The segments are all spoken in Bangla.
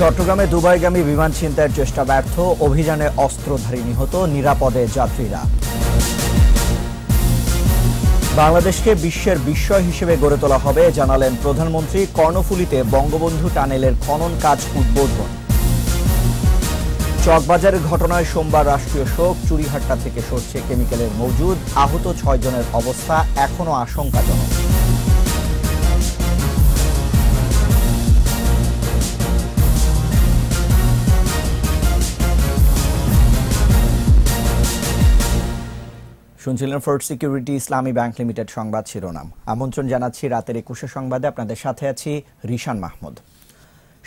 চট্টগ্রামে দুবাইগামী বিমান ছিনতাইয়ের চেষ্টা ব্যর্থ অভিযানে অস্ত্রধারী নিহত নিরাপদে যাত্রীরা বাংলাদেশকে বিশ্বের বিস্ময় হিসেবে গড়ে তোলা হবে জানালেন প্রধানমন্ত্রী কর্ণফুলিতে বঙ্গবন্ধু টানেলের খনন কাজ উদ্বোধন চকবাজারের ঘটনায় সোমবার রাষ্ট্রীয় শোক চুরিহাট্টা থেকে সরছে কেমিক্যালের মজুদ আহত ছয়জনের অবস্থা এখনও আশঙ্কাজনক শুনছিলেন first security Islami bank limited সংবাদ শিরোনাম আমন্ত্রণ জানাচ্ছি রাতের একুশে সংবাদে আপনাদের সাথে আছি রিশান মাহমুদ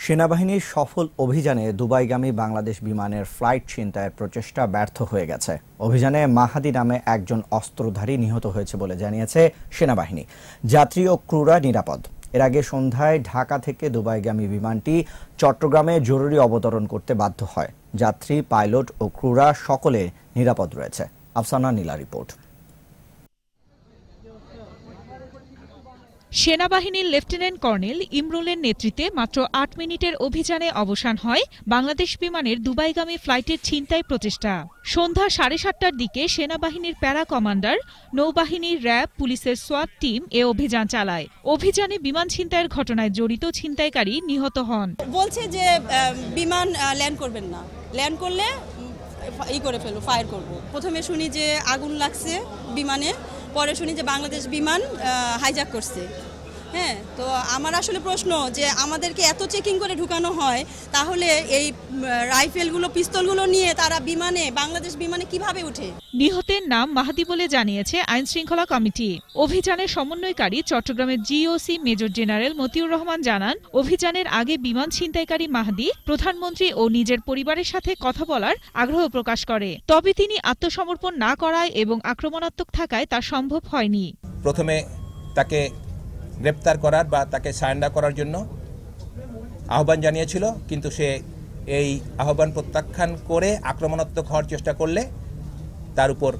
সেনাবাহিনীর সফল অভিযানে দুবাইগামী বাংলাদেশ বিমানের ফ্লাইট ছিনতাইয়ের প্রচেষ্টা ব্যর্থ হয়ে গেছে অভিযানে মাহাদি নামে একজন অস্ত্রধারী নিহত হয়েছে বলে জানিয়েছে সেনাবাহিনী যাত্রী ও ক্রুরা নিরাপদ এর আগে সন্ধ্যায় ঢাকা থেকে দুবাইগামী বিমানটি চট্টগ্রামে জরুরি অবতরণ করতে বাধ্য হয় যাত্রী পাইলট ও ক্রুরা সকলে নিরাপদ রয়েছে আফসানা নীলা রিপোর্ট সেনাবাহিনীর লেফটেন্যান্ট কর্নেল ইমরুলের নেতৃত্বে মাত্র আট মিনিটের অভিযানে অবসান হয় বাংলাদেশ বিমানের দুবাইগামী ফ্লাইটের ছিনতাই প্রচেষ্টা সন্ধ্যা সাড়ে সাতটার দিকে সেনাবাহিনীর প্যারা কমান্ডার নৌবাহিনীর র্যাব পুলিশের সোয়াট টিম এ অভিযান চালায় অভিযানে বিমান ছিনতাইয়ের ঘটনায় জড়িত ছিনতাইকারী নিহত হন বলছে যে বিমান ল্যান্ড করবেন না ল্যান্ড করলে ই করে ফেলবো ফায়ার করব। প্রথমে শুনি যে আগুন লাগছে বিমানে পরে শুনি যে বাংলাদেশ বিমান হাইজ্যাক করছে হ্যাঁ তো আমার আসলে প্রশ্ন যে আমাদেরকে এত চেকিং করে ঢুকানো হয় তাহলে এই রাইফেলগুলো পিস্তলগুলো নিয়ে তারা বিমানে বাংলাদেশ বিমানে কিভাবে উঠে নিহতের নাম মাহাদি বলে জানিয়েছে আইন শৃঙ্খলা কমিটি অভিযানের সমন্বয়কারী চট্টগ্রামের GOC major general Motiur Rahman জানান অভিযানের আগে বিমান ছিনতাইকারী মাহাদি প্রধানমন্ত্রী ও নিজের পরিবারের সাথে কথা বলার আগ্রহ প্রকাশ করে তবে তিনি আত্মসমর্পণ না করায় এবং আক্রমণাত্মক থাকায় তা সম্ভব হয়নি প্রথমে তাকে গ্রেপ্তার করার বা তাকে সায়েন্ডা করার জন্য আহ্বান জানিয়েছিল কিন্তু সে এই আহ্বান প্রত্যাখ্যান করে আক্রমণাত্মক হওয়ার চেষ্টা করলে তার উপর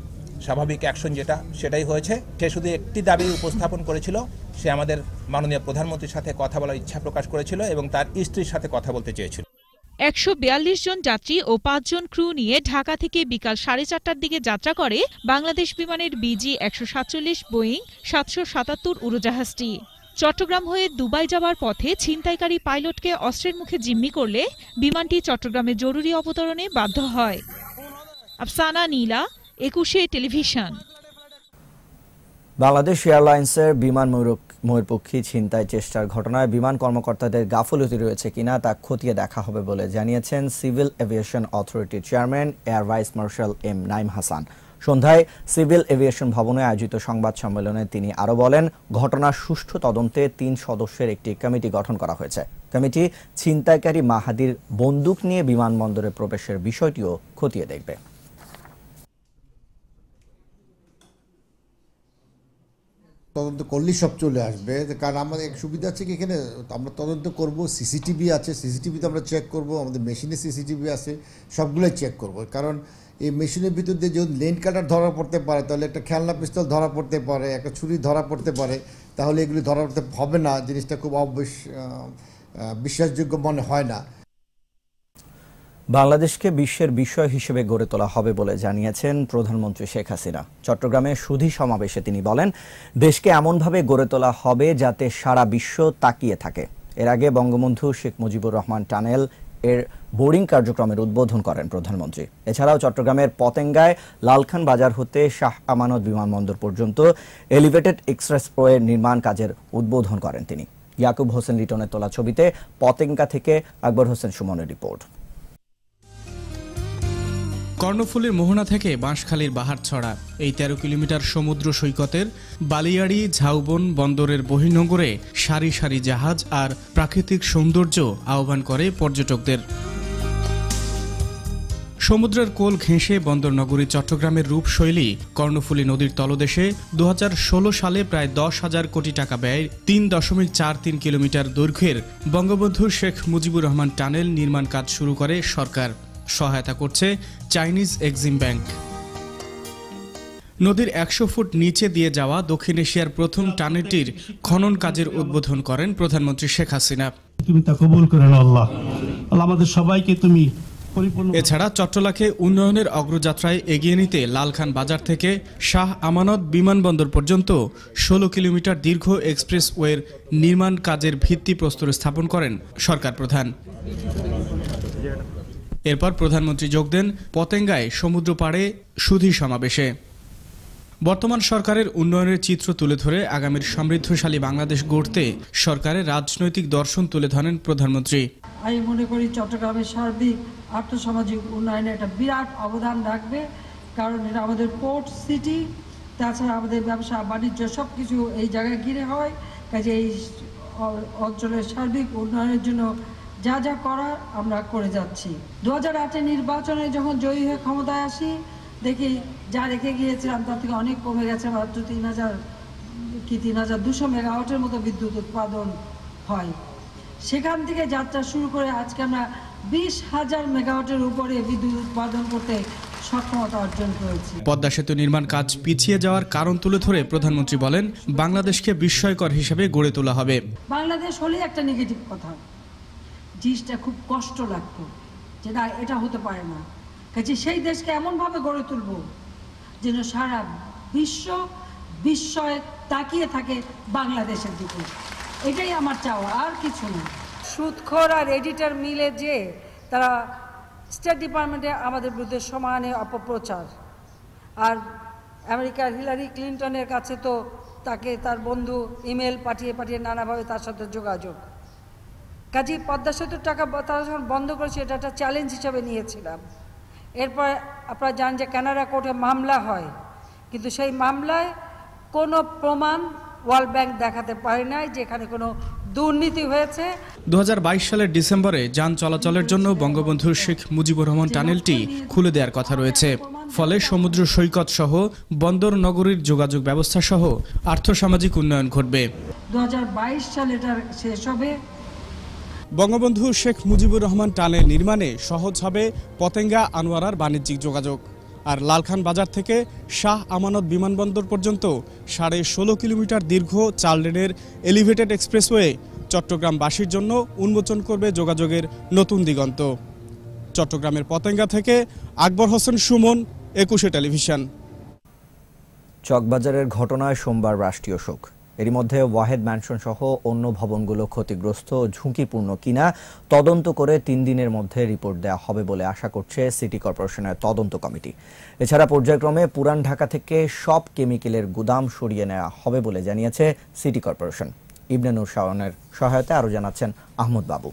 স্বাভাবিক অ্যাকশন যেটা সেটাই হয়েছে সে শুধু একটি দাবি উপস্থাপন করেছিল সে আমাদের মাননীয় প্রধানমন্ত্রীর সাথে কথা বলার ইচ্ছা প্রকাশ করেছিল এবং তার স্ত্রীর সাথে কথা বলতে চেয়েছিল একশো জন যাত্রী ও পাঁচজন ক্রু নিয়ে ঢাকা থেকে বিকাল সাড়ে চারটার দিকে যাত্রা করে বাংলাদেশ বিমানের বিজি একশো সাতচল্লিশ বোয়িং সাতশো সাতাত্তর উড়োজাহাজটি চট্টগ্রাম হয়ে দুবাই যাবার পথে ছিনতাইকারী পাইলটকে অস্ত্রের মুখে জিম্মি করলে বিমানটি চট্টগ্রামে জরুরি অবতরণে বাধ্য হয় আফসানা নীলা একুশে টেলিভিশন বাংলাদেশ এয়ারলাইন্সের বিমান ময়ূরক ময়ূরপক্ষী ছিনতাই চেষ্টার ঘটনায় বিমান কর্মকর্তাদের গাফলতি রয়েছে কিনা তা খতিয়ে দেখা হবে বলে জানিয়েছেন সিভিল এভিয়েশন অথরিটির chairman air vice marshal M Naim Hasan সন্ধ্যায় সিভিল এভিয়েশন ভবনে আয়োজিত সংবাদ সম্মেলনে তিনি আরও বলেন ঘটনার সুষ্ঠু তদন্তে তিন সদস্যের একটি কমিটি গঠন করা হয়েছে কমিটি ছিনতাইকারী মাহাদির বন্দুক নিয়ে বিমানবন্দরে প্রবেশের বিষয়টিও খতিয়ে দেখবে তদন্ত করলেই সব চলে আসবে কারণ আমাদের সুবিধা আছে কি এখানে আমরা তদন্ত করব সিসিটিভি আছে সিসিটিভিতে আমরা চেক করব আমাদের মেশিনে সিসিটিভি আছে সবগুলোই চেক করব কারণ এই মেশিনের ভিতর দিয়ে যদি লেন কাটার ধরা পড়তে পারে তাহলে একটা খেলনা পিস্তল ধরা পড়তে পারে একটা ছুরি ধরা পড়তে পারে তাহলে এগুলি ধরা পড়তে হবে না জিনিসটা খুব অবশ্য বিশ্বাসযোগ্য মনে হয় না বাংলাদেশকে বিশ্বের বিষয় হিসেবে গড়ে তোলা হবে বলে জানিয়েছেন প্রধানমন্ত্রী শেখ হাসিনা চট্টগ্রামে সুধী সমাবেশে তিনি বলেন দেশকে এমনভাবে গড়ে তোলা হবে যাতে সারা বিশ্ব তাকিয়ে থাকে এর আগে বঙ্গবন্ধু শেখ মুজিবুর রহমান টানেল এর বোরিং কার্যক্রমের উদ্বোধন করেন প্রধানমন্ত্রী এছাড়াও চট্টগ্রামের পতেঙ্গায় লালখান বাজার হতে শাহ আমানত বিমানবন্দর পর্যন্ত এলিভেটেড এক্সপ্রেসওয়ে নির্মাণ কাজের উদ্বোধন করেন তিনি ইয়াকুব হোসেন লিটনের তোলা ছবিতে পতেঙ্গা থেকে আকবর হোসেন সুমনের রিপোর্ট কর্ণফুলের মোহনা থেকে বাঁশখালীর বাহারছড়া এই ১৩ কিলোমিটার সমুদ্র সৈকতের বালিয়াড়ি ঝাউবন বন্দরের বহিনগরে সারি সারি জাহাজ আর প্রাকৃতিক সৌন্দর্য আহ্বান করে পর্যটকদের সমুদ্রের কোল ঘেঁষে বন্দরনগরী চট্টগ্রামের রূপশৈলী কর্ণফুলী নদীর তলদেশে দু সালে প্রায় দশ হাজার কোটি টাকা ব্যয় তিন দশমিক চার তিন কিলোমিটার দৈর্ঘ্যের বঙ্গবন্ধু শেখ মুজিবুর রহমান টানেল নির্মাণ কাজ শুরু করে সরকার সহায়তা করছে চাইনিজ এক্সিম ব্যাংক নদীর একশো ফুট নিচে দিয়ে যাওয়া দক্ষিণ এশিয়ার প্রথম টানেটির খনন কাজের উদ্বোধন করেন প্রধানমন্ত্রী শেখ হাসিনা তুমি তা কবুল করেন আল্লাহ আমাদের সবাইকে তুমি এছাড়া চট্টলাকে উন্নয়নের অগ্রযাত্রায় এগিয়ে নিতে লালখান বাজার থেকে শাহ আমানত বিমানবন্দর পর্যন্ত ১৬ কিলোমিটার দীর্ঘ এক্সপ্রেসওয়ের নির্মাণ কাজের ভিত্তি প্রস্তর স্থাপন করেন সরকার প্রধান এরপর প্রধানমন্ত্রী যোগ দেন পতেঙ্গায় সমুদ্র পাড়ে সুধী সমাবেশে বর্তমান সরকারের উন্নয়নের চিত্র তুলে ধরে আগামীর সমৃদ্ধশালী বাংলাদেশ গড়তে সরকারের রাজনৈতিক দর্শন তুলে ধরেন প্রধানমন্ত্রী আমি মনে করি চট্টগ্রামের সার্বিক আর্থসামাজিক উন্নয়নে একটা বিরাট অবদান রাখবে কারণ এটা আমাদের পোর্ট সিটি তাছাড়া আমাদের ব্যবসা বাণিজ্য সব কিছু এই জায়গায় ঘিরে হয় কাজে এই অঞ্চলের সার্বিক উন্নয়নের জন্য যা যা করার আমরা করে যাচ্ছি দু হাজার নির্বাচনে যখন জয়ী হয়ে ক্ষমতায় আসি দেখি যা রেখে গিয়েছিলাম তার থেকে অনেক কমে গেছে মাত্র তিন হাজার কি তিন হাজার দুশো মেগাওয়াটের মতো বিদ্যুৎ উৎপাদন হয় সেখান থেকে যাত্রা শুরু করে আজকে আমরা বিশ হাজার মেগাওয়াটের উপরে বিদ্যুৎ উৎপাদন করতে সক্ষমতা অর্জন করেছি পদ্মা সেতু নির্মাণ কাজ পিছিয়ে যাওয়ার কারণ তুলে ধরে প্রধানমন্ত্রী বলেন বাংলাদেশকে বিস্ময়কর হিসেবে গড়ে তোলা হবে বাংলাদেশ হলে একটা নেগেটিভ কথা জিনিসটা খুব কষ্ট লাগতো যে না এটা হতে পারে না কাজে সেই দেশকে এমনভাবে গড়ে তুলব যেন সারা বিশ্ব বিস্ময়ে তাকিয়ে থাকে বাংলাদেশের দিকে এটাই আমার চাওয়া আর কিছু না সুৎখর আর এডিটার মিলে যে তারা স্টেট ডিপার্টমেন্টে আমাদের বিরুদ্ধে সমানে অপপ্রচার আর আমেরিকার হিলারি ক্লিন্টনের কাছে তো তাকে তার বন্ধু ইমেল পাঠিয়ে পাঠিয়ে নানাভাবে তার সাথে যোগাযোগ কাজে পদ্মা সেতুর টাকা তারা যখন বন্ধ করেছে এটা একটা চ্যালেঞ্জ হিসাবে নিয়েছিলাম এরপর আপনারা জান যে ক্যানারা কোর্টে মামলা হয় কিন্তু সেই মামলায় কোনো প্রমাণ ওয়ার্ল্ড ব্যাংক দেখাতে পারে নাই যে এখানে কোনো দুর্নীতি হয়েছে দু সালের ডিসেম্বরে যান চলাচলের জন্য বঙ্গবন্ধু শেখ মুজিবুর রহমান টানেলটি খুলে দেওয়ার কথা রয়েছে ফলে সমুদ্র সৈকত সহ বন্দর নগরীর যোগাযোগ ব্যবস্থা সহ আর্থসামাজিক উন্নয়ন ঘটবে দু সালে এটা শেষ হবে বঙ্গবন্ধু শেখ মুজিবুর রহমান টানেল নির্মাণে সহজ হবে পতেঙ্গা আনোয়ারার বাণিজ্যিক যোগাযোগ আর লালখান বাজার থেকে শাহ আমানত বিমানবন্দর পর্যন্ত সাড়ে ষোলো কিলোমিটার দীর্ঘ চাল রেনের এলিভেটেড এক্সপ্রেসওয়ে চট্টগ্রামবাসীর জন্য উন্মোচন করবে যোগাযোগের নতুন দিগন্ত চট্টগ্রামের পতেঙ্গা থেকে আকবর হোসেন সুমন একুশে টেলিভিশন চকবাজারের ঘটনায় সোমবার রাষ্ট্রীয় শোক এরই মধ্যে ওয়াহেদ ম্যানশন সহ অন্য ভবনগুলো ক্ষতিগ্রস্ত ঝুঁকিপূর্ণ কিনা তদন্ত করে তিন দিনের মধ্যে রিপোর্ট দেওয়া হবে বলে আশা করছে সিটি কর্পোরেশনের তদন্ত কমিটি এছাড়া পর্যায়ক্রমে পুরান ঢাকা থেকে সব কেমিক্যালের গুদাম সরিয়ে নেওয়া হবে বলে জানিয়েছে সিটি কর্পোরেশন ইবনানুর শাওনের সহায়তায় আরও জানাচ্ছেন আহমদ বাবু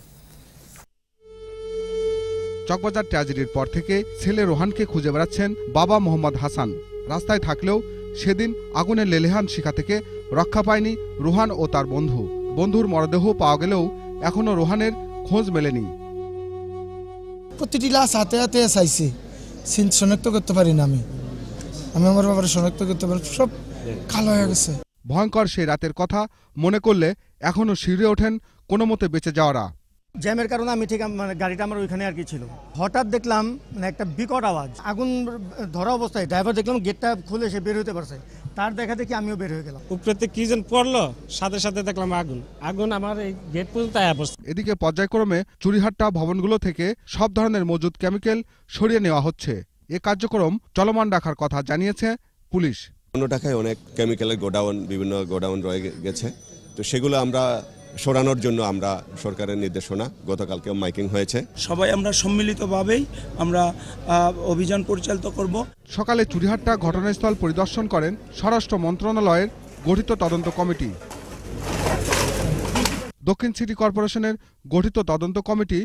চকবাজার ট্র্যাজেডির পর থেকে ছেলে রোহানকে খুঁজে বেড়াচ্ছেন বাবা মোহাম্মদ হাসান রাস্তায় থাকলেও সেদিন আগুনের লেলেহান শিখা থেকে রক্ষা পায়নি রোহান ও তার বন্ধু বন্ধুর মরদেহ পাওয়া গেলেও এখনও রোহানের খোঁজ মেলেনি প্রতিটি লাশ হাতে হাতে চাইছে শনাক্ত করতে পারি না আমি আমি আমার ব্যাপারে শনাক্ত করতে পারি সব কালো হয়ে গেছে ভয়ঙ্কর সেই রাতের কথা মনে করলে এখনও শিউরে ওঠেন কোনো মতে বেঁচে যাওয়ারা জ্যামের কারণে আমি ঠিক মানে গাড়িটা আমার ওইখানে আর কি ছিল হঠাৎ দেখলাম মানে একটা বিকট আওয়াজ আগুন ধরা অবস্থায় ড্রাইভার দেখলাম গেটটা খুলে সে বের হতে পারছে তার দেখা দেখি আমিও বের হয়ে গেলাম উপরেতে কি যেন পড়লো সাথে সাথে দেখলাম আগুন আগুন আমার এই গেট পর্যন্ত এদিকে পর্যায়ক্রমে চুরিহাট্টা ভবনগুলো থেকে সব ধরনের মজুদ কেমিক্যাল সরিয়ে নেওয়া হচ্ছে এ কার্যক্রম চলমান রাখার কথা জানিয়েছে পুলিশ অন্য ঢাকায় অনেক কেমিক্যালের গোডাউন বিভিন্ন গোডাউন রয়ে গেছে তো সেগুলো আমরা সরানোর জন্য আমরা সরকারের নির্দেশনা গতকালকেও মাইকিং হয়েছে সবাই আমরা সম্মিলিতভাবেই আমরা অভিযান পরিচালিত করব সকালে চুরিহাট্টা ঘটনাস্থল পরিদর্শন করেন স্বরাষ্ট্র মন্ত্রণালয়ের গঠিত তদন্ত কমিটি দক্ষিণ সিটি কর্পোরেশনের গঠিত তদন্ত কমিটি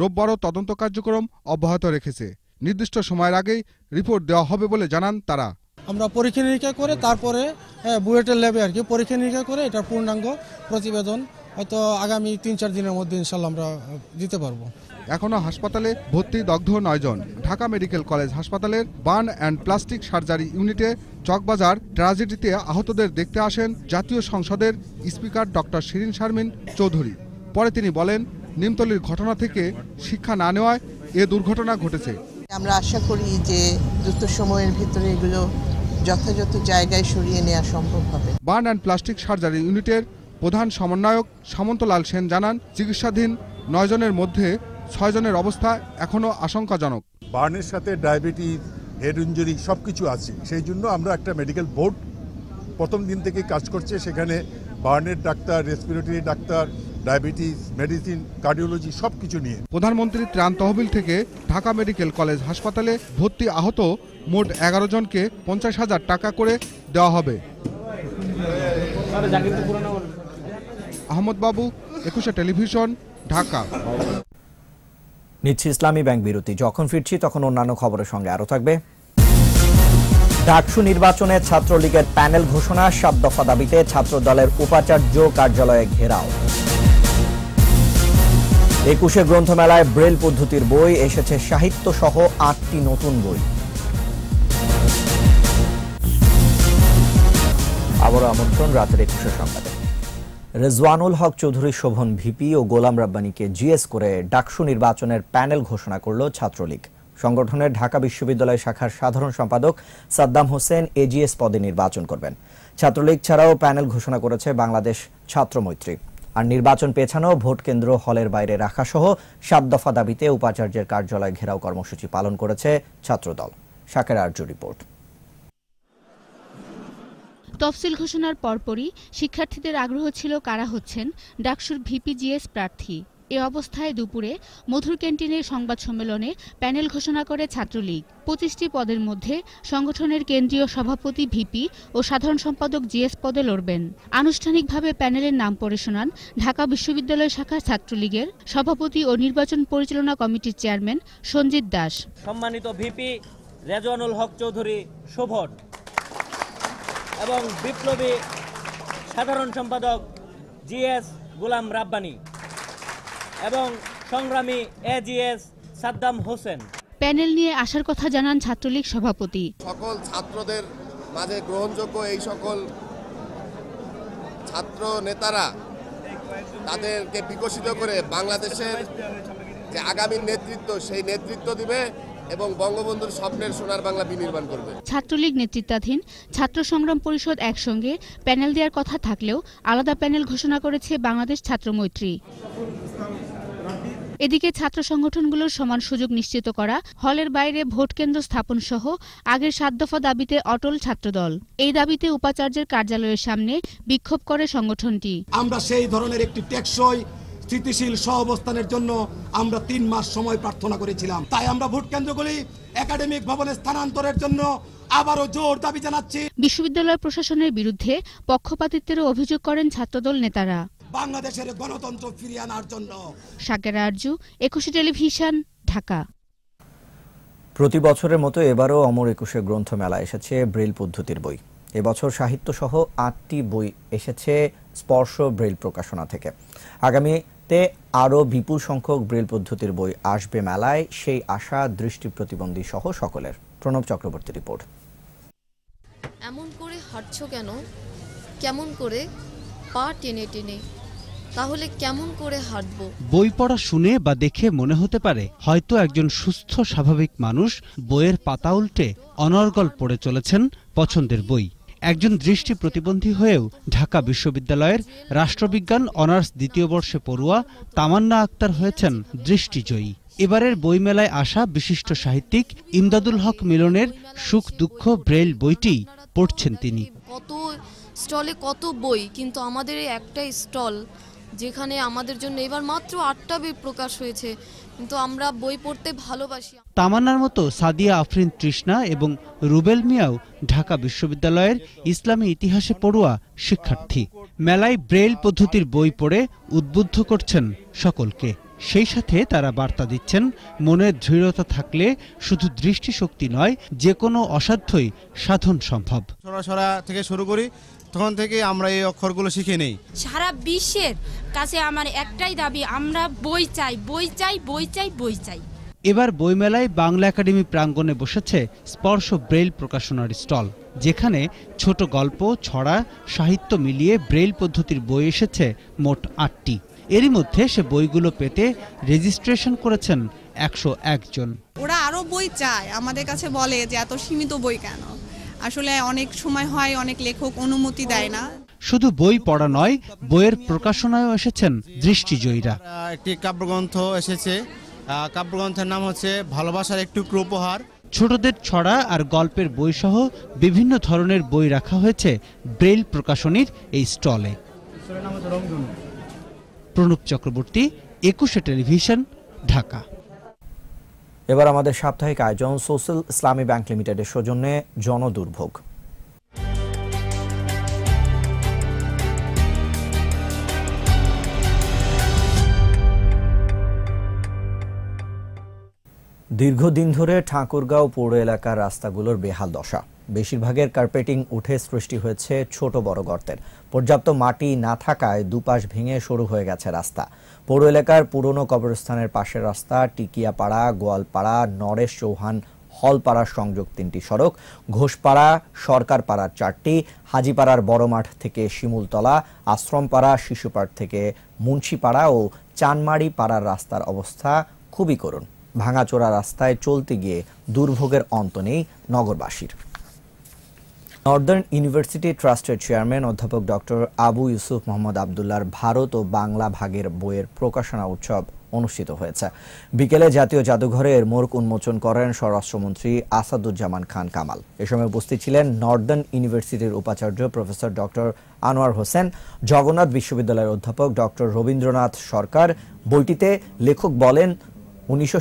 রোববারও তদন্ত কার্যক্রম অব্যাহত রেখেছে নির্দিষ্ট সময়ের আগেই রিপোর্ট দেওয়া হবে বলে জানান তারা আমরা পরীক্ষা নিরীক্ষা করে তারপরে বুয়েটের ল্যাবে আর কি পরীক্ষা নিরীক্ষা করে এটার পূর্ণাঙ্গ প্রতিবেদন হয়তো আগামী তিন চার দিনের মধ্যে ইনশাল্লাহ আমরা দিতে পারবো এখনও হাসপাতালে ভর্তি দগ্ধ নয়জন ঢাকা মেডিকেল কলেজ হাসপাতালের বার্ন অ্যান্ড প্লাস্টিক সার্জারি ইউনিটে চকবাজার ট্র্যাজেডিতে আহতদের দেখতে আসেন জাতীয় সংসদের স্পিকার ডক্টর শিরিন শারমিন চৌধুরী পরে তিনি বলেন নিমতলির ঘটনা থেকে শিক্ষা না নেওয়ায় এ দুর্ঘটনা ঘটেছে আমরা আশা করি যে দ্রুত সময়ের ভিতরে এগুলো যথাযথ জায়গায় সরিয়ে নেওয়া সম্ভব হবে বার্ন অ্যান্ড প্লাস্টিক সার্জারি ইউনিটের প্রধান সমন্বয়ক সামন্তলাল সেন জানান চিকিৎসাধীন নয়জনের মধ্যে ছয়জনের অবস্থা এখনও আশঙ্কাজনক বার্নের সাথে ডায়াবেটিস হেড ইঞ্জুরি সব কিছু আছে সেই জন্য আমরা একটা মেডিকেল বোর্ড প্রথম দিন থেকে কাজ করছে সেখানে বার্নের ডাক্তার রেসপিরেটরি ডাক্তার ডায়াবেটিস মেডিসিন কার্ডিওলজি সব কিছু নিয়ে প্রধানমন্ত্রীর ত্রাণ তহবিল থেকে ঢাকা মেডিকেল কলেজ হাসপাতালে ভর্তি আহত মোট এগারো জনকে পঞ্চাশ হাজার টাকা করে দেওয়া হবে আহমদ বাবু একুশে টেলিভিশন ঢাকা নিচ্ছে ইসলামী ব্যাংক বিরতি যখন ফিরছি তখন অন্যান্য খবরের সঙ্গে আরো থাকবে ডাকসু নির্বাচনে ছাত্রলীগের প্যানেল ঘোষণা সাত দফা দাবিতে ছাত্র দলের উপাচার্য কার্যালয়ে ঘেরাও একুশে গ্রন্থমেলায় ব্রেল পদ্ধতির বই এসেছে সাহিত্য সহ আটটি নতুন বই আবারও আমন্ত্রণ রাতের একুশে সংবাদে রেজওয়ানুল হক চৌধুরী শোভন ভিপি ও গোলাম রাব্বানীকে জিএস করে ডাকসু নির্বাচনের প্যানেল ঘোষণা করল ছাত্রলীগ সংগঠনের ঢাকা বিশ্ববিদ্যালয় শাখার সাধারণ সম্পাদক সাদ্দাম হোসেন এজিএস পদে নির্বাচন করবেন ছাত্রলীগ ছাড়াও প্যানেল ঘোষণা করেছে বাংলাদেশ ছাত্র মৈত্রী আর নির্বাচন পেছানো ভোট কেন্দ্র হলের বাইরে রাখা সহ সাত দফা দাবিতে উপাচার্যের কার্যালয় ঘেরাও কর্মসূচি পালন করেছে ছাত্রদল শাকের আর্য রিপোর্ট তফসিল ঘোষণার পরপরই শিক্ষার্থীদের আগ্রহ ছিল কারা হচ্ছেন ডাকসুর ভিপি জিএস প্রার্থী এ অবস্থায় দুপুরে মধুর ক্যান্টিনের সংবাদ সম্মেলনে প্যানেল ঘোষণা করে ছাত্রলীগ পঁচিশটি পদের মধ্যে সংগঠনের কেন্দ্রীয় সভাপতি ভিপি ও সাধারণ সম্পাদক জিএস পদে লড়বেন আনুষ্ঠানিকভাবে প্যানেলের নাম পড়ে শোনান ঢাকা বিশ্ববিদ্যালয় শাখা ছাত্রলীগের সভাপতি ও নির্বাচন পরিচালনা কমিটির চেয়ারম্যান সঞ্জিত দাস সম্মানিত ভিপি রেজওয়ানুল হক চৌধুরী শোভন এবং বিপ্লবী সাধারণ সম্পাদক জি এস গোলাম রাব্বানি এবং সংগ্রামী A G S Saddam Hossain panel নিয়ে আসার কথা জানান ছাত্রলীগ সভাপতি সকল ছাত্রদের মাঝে গ্রহণযোগ্য এই সকল ছাত্র নেতারা তাদেরকে বিকশিত করে বাংলাদেশের যে আগামী নেতৃত্ব সেই নেতৃত্ব দিবে এবং বঙ্গবন্ধুর স্বপ্নের সোনার বাংলা বিনির্মাণ করবে ছাত্রলীগ নেতৃত্বাধীন ছাত্র সংগ্রাম পরিষদ একসঙ্গে প্যানেল দেওয়ার কথা থাকলেও আলাদা প্যানেল ঘোষণা করেছে বাংলাদেশ ছাত্র মৈত্রী এদিকে ছাত্র সংগঠনগুলোর সমান সুযোগ নিশ্চিত করা হলের বাইরে ভোট কেন্দ্র স্থাপন সহ আগের সাত দফা দাবিতে অটল ছাত্র দল এই দাবিতে উপাচার্যের কার্যালয়ের সামনে বিক্ষোভ করে সংগঠনটি আমরা সেই ধরনের একটি টেকসই স্থিতিশীল সহ অবস্থানের জন্য আমরা তিন মাস সময় প্রার্থনা করেছিলাম তাই আমরা ভোট কেন্দ্রগুলি একাডেমিক ভবনে স্থানান্তরের জন্য আবারও জোর দাবি জানাচ্ছি বিশ্ববিদ্যালয় প্রশাসনের বিরুদ্ধে পক্ষপাতিত্বের অভিযোগ করেন ছাত্রদল নেতারা বাংলাদেশের গণতন্ত্র ফিরিয়ে আনার জন্য সাকেরা আরজু একুশে টেলিভিশন ঢাকা প্রতি বছরের মতো এবারও অমর একুশে গ্রন্থমেলা এসেছে ব্রেল পদ্ধতির বই এবছর সহ আটটি বই এসেছে স্পর্শ ব্রেল প্রকাশনা থেকে আগামীতে আরও বিপুল সংখ্যক ব্রেল পদ্ধতির বই আসবে মেলায় সেই আশা দৃষ্টি প্রতিবন্ধী সহ সকলের প্রণব চক্রবর্তী রিপোর্ট এমন করে হাঁটছ কেন কেমন করে পা টেনে টেনে তাহলে কেমন করে হাঁটব বই পড়া শুনে বা দেখে মনে হতে পারে হয়তো একজন সুস্থ স্বাভাবিক মানুষ বইয়ের পাতা উল্টে অনর্গল পড়ে চলেছেন পছন্দের বই একজন দৃষ্টি প্রতিবন্ধী হয়েও ঢাকা বিশ্ববিদ্যালয়ের রাষ্ট্রবিজ্ঞান অনার্স দ্বিতীয় বর্ষে পড়ুয়া তামান্না আক্তার হয়েছেন দৃষ্টিজয়ী এবারের বইমেলায় আসা বিশিষ্ট সাহিত্যিক ইমদাদুল হক মিলনের সুখ দুঃখ ব্রেল বইটি পড়ছেন তিনি কত স্টলে কত বই কিন্তু আমাদের একটা স্টল যেখানে আমাদের জন্য এবার মাত্র আটটা বই প্রকাশ হয়েছে কিন্তু আমরা বই পড়তে ভালোবাসি তামান্নার মতো সাদিয়া আফরিন তৃষ্ণা এবং রুবেল মিয়াও ঢাকা বিশ্ববিদ্যালয়ের ইসলামী ইতিহাসে পড়ুয়া শিক্ষার্থী মেলায় ব্রেইল পদ্ধতির বই পড়ে উদ্বুদ্ধ করছেন সকলকে সেই সাথে তারা বার্তা দিচ্ছেন মনের দৃঢ়তা থাকলে শুধু দৃষ্টিশক্তি নয় যে কোনো অসাধ্যই সাধন সম্ভব সরাসরা থেকে শুরু করি তখন থেকে আমরা এই অক্ষরগুলো শিখে নেই সারা বিশ্বের কাছে আমার একটাই দাবি আমরা বই চাই বই চাই বই চাই বই চাই এবার বইমেলায় বাংলা একাডেমি প্রাঙ্গণে বসেছে স্পর্শ ব্রেইল প্রকাশনার স্টল যেখানে ছোট গল্প ছড়া সাহিত্য মিলিয়ে ব্রেইল পদ্ধতির বই এসেছে মোট আটটি এরই মধ্যে সে বইগুলো পেতে রেজিস্ট্রেশন করেছেন একশো একজন ওরা আরো বই চায় আমাদের কাছে বলে যে এত সীমিত বই কেন আসলে অনেক সময় হয় অনেক লেখক অনুমতি দেয় না শুধু বই পড়া নয় বইয়ের প্রকাশনায়ও এসেছেন দৃষ্টিজয়ীরা একটি কাব্যগ্রন্থ এসেছে কাব্যগ্রন্থের নাম হচ্ছে ভালোবাসার একটু উপহার ছোটদের ছড়া আর গল্পের বই সহ বিভিন্ন ধরনের বই রাখা হয়েছে ব্রেল প্রকাশনীর এই স্টলে প্রণব চক্রবর্তী একুশে টেলিভিশন ঢাকা এবার আমাদের সাপ্তাহিক আয়োজন সোশ্যাল ইসলামী ব্যাংক লিমিটেডের সৌজন্যে জনদুর্ভোগ দীর্ঘদিন ধরে ঠাকুরগাঁও পৌর এলাকার রাস্তাগুলোর বেহাল দশা বেশিরভাগের কার্পেটিং উঠে সৃষ্টি হয়েছে ছোট বড় গর্তের পর্যাপ্ত মাটি না থাকায় দুপাশ ভেঙে সরু হয়ে গেছে রাস্তা পৌর এলাকার পুরনো কবরস্থানের পাশের রাস্তা টিকিয়াপাড়া গোয়ালপাড়া নরেশ চৌহান হলপাড়ার সংযোগ তিনটি সড়ক ঘোষপাড়া সরকারপাড়ার চারটি হাজিপাড়ার বড় মাঠ থেকে শিমুলতলা আশ্রমপাড়া শিশুপাড় থেকে মুন্সিপাড়া ও চানমারি পাড়ার রাস্তার অবস্থা খুবই করুণ ভাঙাচোরা রাস্তায় চলতে গিয়ে দুর্ভোগের অন্ত নেই নগরবাসীর নর্দার্ন ইউনিভার্সিটি ট্রাস্টের চেয়ারম্যান অধ্যাপক ডক্টর আবু ইউসুফ মোহাম্মদ আবদুল্লার ভারত ও বাংলা ভাগের বইয়ের প্রকাশনা উৎসব অনুষ্ঠিত হয়েছে বিকেলে জাতীয় জাদুঘরে এর মোড়ক উন্মোচন করেন স্বরাষ্ট্রমন্ত্রী আসাদুজ্জামান খান কামাল এ সময় উপস্থিত ছিলেন নর্দার্ন ইউনিভার্সিটির উপাচার্য প্রফেসর ডক্টর আনোয়ার হোসেন জগন্নাথ বিশ্ববিদ্যালয়ের অধ্যাপক ডক্টর রবীন্দ্রনাথ সরকার বইটিতে লেখক বলেন উনিশশো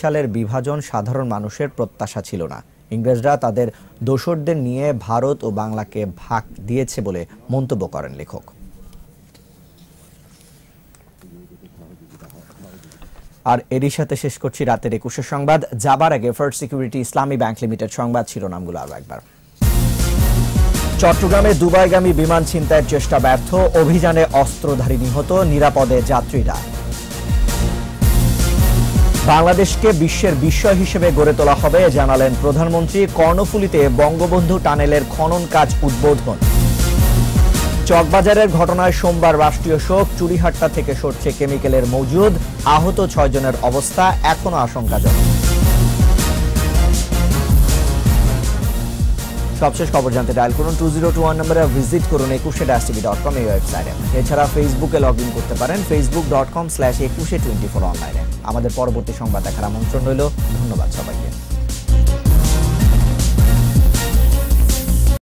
সালের বিভাজন সাধারণ মানুষের প্রত্যাশা ছিল না ইংরেজরা তাদের দোসরদের নিয়ে ভারত ও বাংলাকে ভাগ দিয়েছে বলে মন্তব্য করেন লেখক আর এরই সাথে শেষ করছি রাতের একুশে সংবাদ যাবার আগে first security Islami bank limited সংবাদ শিরোনামগুলো আরও একবার চট্টগ্রামে দুবাইগামী বিমান ছিনতাইয়ের চেষ্টা ব্যর্থ অভিযানে অস্ত্রধারী নিহত নিরাপদে যাত্রীরা বাংলাদেশকে বিশ্বের বিস্ময় হিসেবে গড়ে তোলা হবে জানালেন প্রধানমন্ত্রী কর্ণফুলিতে বঙ্গবন্ধু টানেলের খনন কাজ উদ্বোধন চকবাজারের ঘটনায় সোমবার রাষ্ট্রীয় শোক চুরিহাট্টা থেকে সরছে কেমিক্যালের মজুদ আহত ছয়জনের অবস্থা এখনও আশঙ্কাজনক সবশেষ খবর জানতে ডায়াল করুন টু জিরো টু ওয়ান নম্বরে ভিজিট করুন একুশে ডাস টিভি ডট কম এই ওয়েবসাইটে এছাড়া ফেসবুকে লগ ইন করতে পারেন Facebook dot com slash Ekushey twenty four অনলাইনে আমাদের পরবর্তী সংবাদ দেখার আমন্ত্রণ রইল ধন্যবাদ সবাইকে